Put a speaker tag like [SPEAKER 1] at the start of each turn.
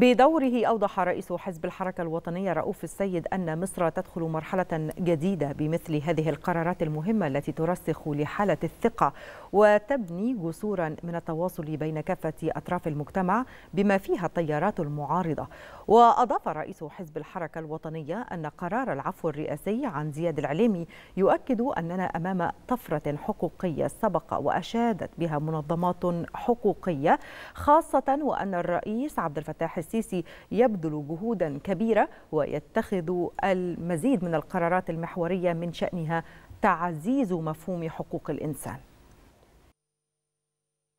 [SPEAKER 1] بدوره أوضح رئيس حزب الحركة الوطنية رؤوف السيد أن مصر تدخل مرحلة جديدة بمثل هذه القرارات المهمة التي ترسخ لحالة الثقة وتبني جسورا من التواصل بين كافة أطراف المجتمع بما فيها التيارات المعارضة وأضاف رئيس حزب الحركة الوطنية أن قرار العفو الرئاسي عن زياد العليمي يؤكد أننا أمام طفرة حقوقية سبق وأشادت بها منظمات حقوقية خاصة وأن الرئيس عبد الفتاح السيسي يبذل جهودا كبيرة ويتخذ المزيد من القرارات المحورية من شأنها تعزيز مفهوم حقوق الإنسان